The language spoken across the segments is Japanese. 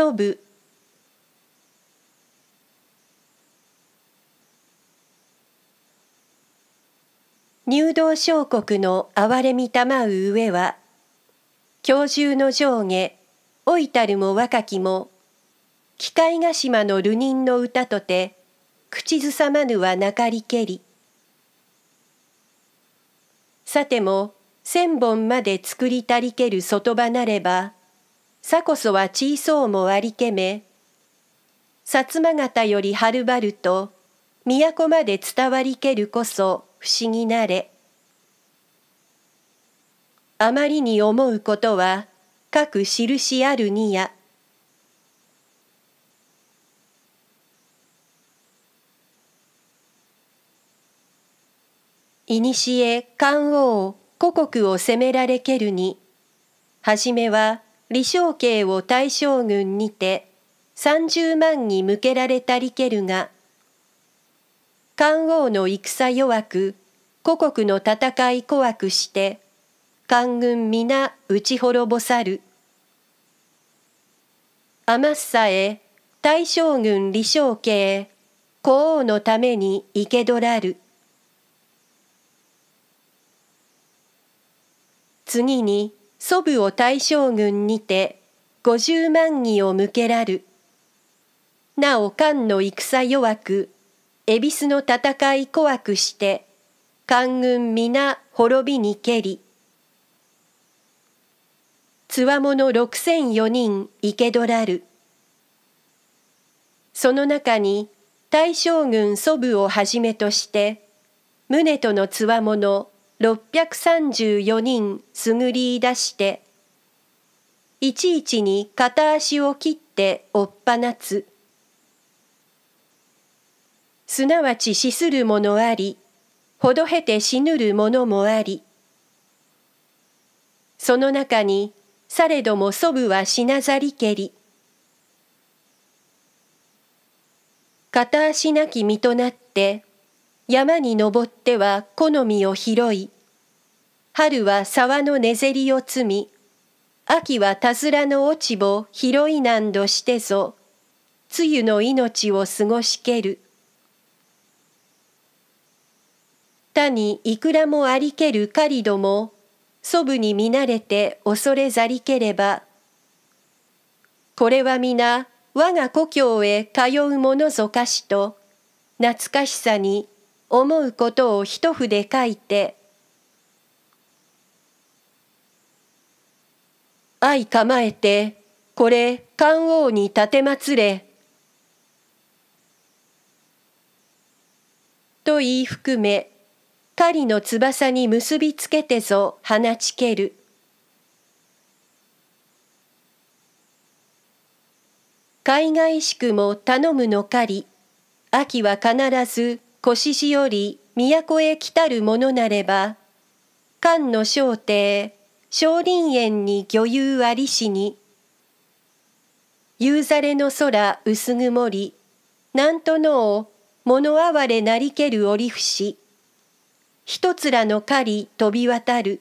遊ぶ入道小国の憐れみたまう上は今日中の上下老いたるも若きも機械ヶ島の流人の歌とて口ずさまぬはなかりけりさても千本まで作りたりける外場なればさこそは小そうも割りけめ薩摩方よりはるばると都まで伝わりけるこそ不思議なれあまりに思うことは各印あるにやいにしえ漢王故国を責められけるにはじめは李承慶を大将軍にて三十万に向けられたリケルが漢王の戦弱く故国の戦い怖くして官軍皆打ち滅ぼさる余さえ大将軍李承慶皇王のために生け捕らる次に祖父を大将軍にて五十万儀を向けらる。なお漢の戦弱く、恵比寿の戦い怖くして、官軍皆滅びに蹴り。つわもの六千四人生け捕らる。その中に大将軍祖父をはじめとして、宗とのつわもの634人すぐり出していちいちに片足を切って追っ放つすなわち死するものありほどへて死ぬるものもありその中にされども祖父は死なざりけり片足なき身となって山に登っては好みを拾い、春は沢の根ぜりを摘み、秋はたずらの落ち穂拾いなんどしてぞ、露の命を過ごしける。他にいくらもありける狩りども、祖父に見慣れて恐れざりければ、これは皆我が故郷へ通う者ぞかしと、懐かしさに思うことを一筆書いて相構えてこれ漢王に立てまつれと言い含め狩りの翼に結びつけてぞ放ちける海外しくも頼むの狩り秋は必ず小ししより都へ来たるものなれば漢の正帝少林園に御遊ありしに夕ざれの空薄曇りなんとのう物哀れなりける折節一つらの狩り飛び渡る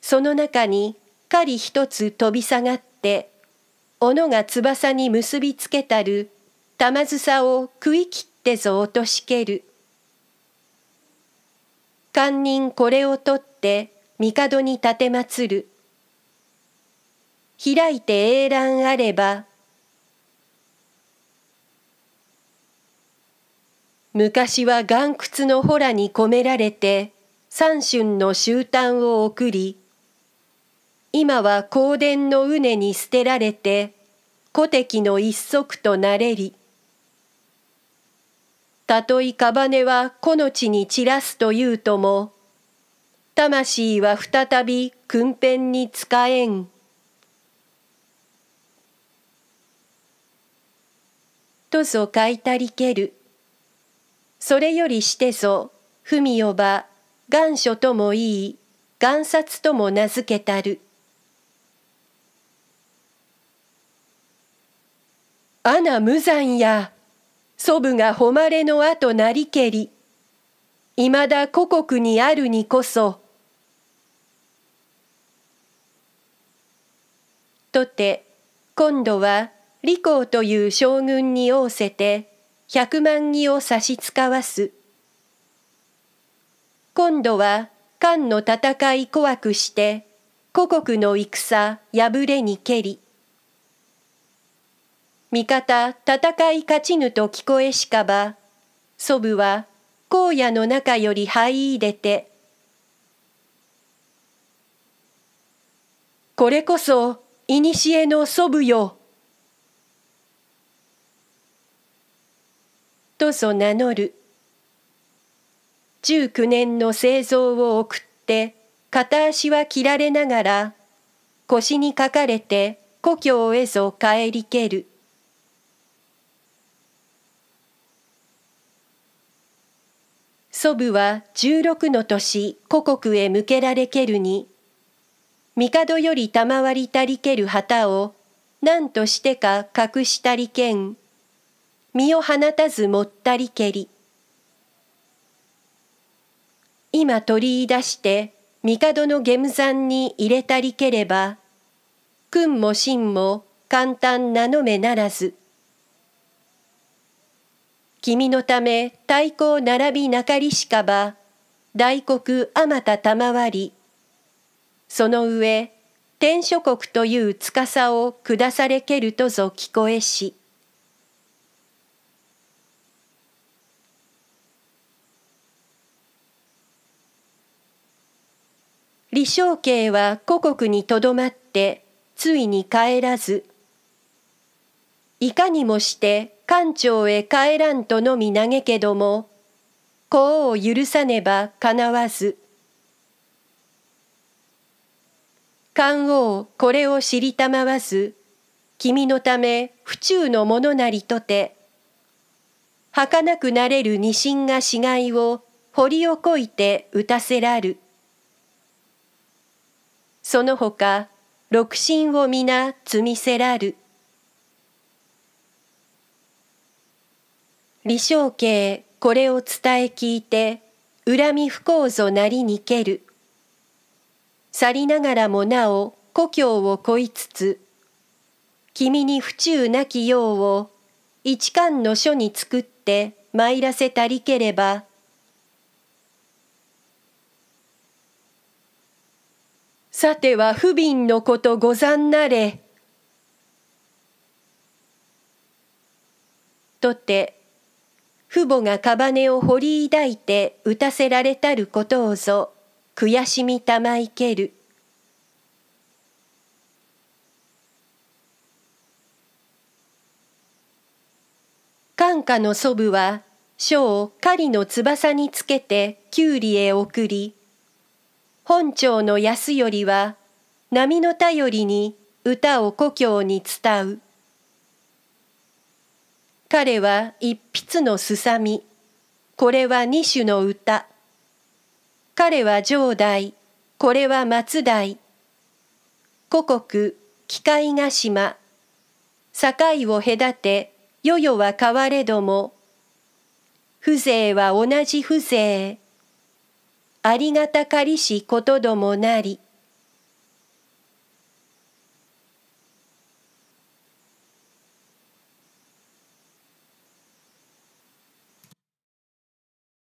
その中に狩り一つ飛び下がって斧が翼に結びつけたる玉ずさを食い切ってぞ落としける。堪忍これを取って帝に奉てまつる。開いて英乱あれば、昔は岩窟のほらに込められて三春の終端を送り、今は香典の畝に捨てられて、古敵の一足となれり。たとばねはこの地に散らすというとも、魂は再び訓変に使えん。とぞ書いたりける。それよりしてぞ、文よば、願書ともいい、願札とも名付けたる。アナ無残や。祖父が誉れの後なりけりいまだ故国にあるにこそとて今度は李光という将軍に仰せて百万儀を差し使わす今度は漢の戦い怖くして故国の戦破れにけり味方戦い勝ちぬと聞こえしかば祖父は荒野の中より灰入れてこれこそ古の祖父よとぞ名乗る19年の製造を送って片足は切られながら腰にかかれて故郷へぞ帰りける。祖父は16の年故国へ向けられけるに帝より賜りたりける旗を何としてか隠したりけん身を放たずもったりけり今取り出して帝の下無山に入れたりければ君も真も簡単なのめならず。君のため太鼓並びなかりしかば、大国あまた賜り。その上、天諸国という司を下されけるとぞ聞こえし。李承慶は故国にとどまってついに帰らずいかにもして官庁へ帰らんとのみ嘆けども、子を許さねばかなわず。官王これを知りたまわず、君のため府中の者なりとて、儚くなれる二心が死骸を掘り起こいて打たせらる。そのほか、六神を皆積みせらる。李承慶これを伝え聞いて恨み不幸ぞなりにける去りながらもなお故郷をこいつつ君に不忠なきようを一巻の書に作って参らせたりければさては不憫のことござんなれ。とて父母が屍を掘り抱いて打たせられたることをぞ悔しみたまいける。眼家の祖母は書を狩りの翼につけて九里へ送り本町の安よりは波の頼りに歌を故郷に伝う。彼は一筆のすさみ。これは二種の歌。彼は上代。これは松代。故国、機械ヶ島。境を隔て、世々は変われども。風情は同じ風情。ありがたかりしことどもなり。